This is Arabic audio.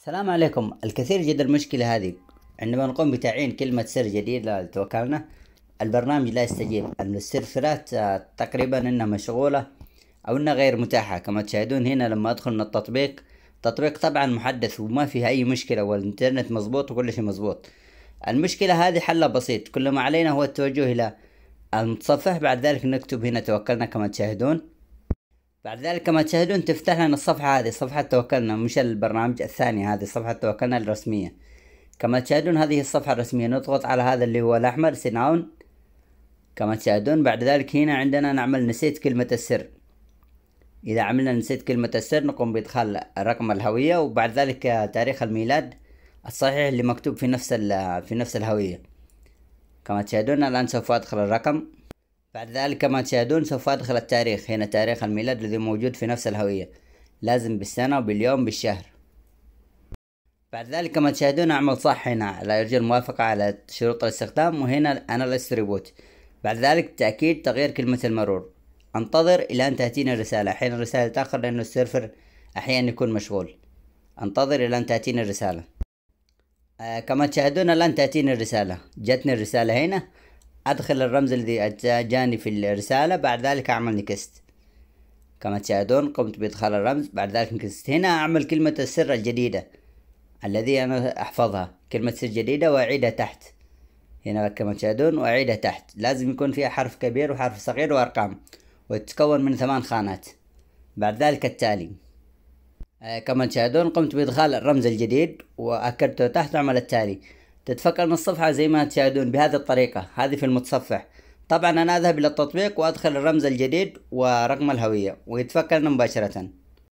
السلام عليكم الكثير جدا المشكلة هذه عندما نقوم بتعيين كلمة سر جديدة لتوكلنا البرنامج لا يستجيب السيرفرات آه، تقريبا انها مشغولة او انها غير متاحة كما تشاهدون هنا لما ادخل من التطبيق تطبيق طبعا محدث وما فيه اي مشكلة والانترنت مزبوط وكل شيء مزبوط المشكلة هذه حلها بسيط كل ما علينا هو التوجه الى المتصفح بعد ذلك نكتب هنا توكلنا كما تشاهدون بعد ذلك كما تشاهدون تفتح لنا الصفحة هذه صفحة توكلنا مش البرنامج الثاني هذه صفحة توكلنا الرسمية كما تشاهدون هذه الصفحة الرسمية نضغط على هذا اللي هو الأحمر سيناون كما تشاهدون بعد ذلك هنا عندنا نعمل نسيت كلمة السر إذا عملنا نسيت كلمة السر نقوم بإدخال رقم الهوية وبعد ذلك تاريخ الميلاد الصحيح اللي مكتوب في نفس في نفس الهوية كما تشاهدون الآن سوف أدخل الرقم بعد ذلك كما تشاهدون سوف أدخل التاريخ هنا تاريخ الميلاد الذي موجود في نفس الهوية لازم بالسنة وباليوم بالشهر بعد ذلك كما تشاهدون أعمل صح هنا لا يرجى الموافقة على شروط الاستخدام وهنا Analyze ريبوت بعد ذلك تأكيد تغيير كلمة المرور أنتظر إلى أن تأتيني الرسالة حين الرسالة تأخر لأن السيرفر أحيانا يكون مشغول أنتظر إلى أن تأتيني الرسالة آه كما تشاهدون الآن تأتيني الرسالة جتني الرسالة هنا أدخل الرمز الذي جاني في الرسالة بعد ذلك أعمل نكست كما تشاهدون قمت بإدخال الرمز بعد ذلك نكست هنا أعمل كلمة السر الجديدة الذي أنا أحفظها كلمة سر جديدة وأعيدها تحت هنا كما تشاهدون وأعيدها تحت لازم يكون فيها حرف كبير وحرف صغير وأرقام وتتكون من ثمان خانات بعد ذلك التالي آه، كما تشاهدون قمت بإدخال الرمز الجديد وأكدته تحت وعمل التالي تتفكر من الصفحة زي ما تشاهدون بهذه الطريقة هذه في المتصفح طبعا أنا أذهب إلى التطبيق وأدخل الرمز الجديد ورقم الهوية ويتفكرنا مباشرة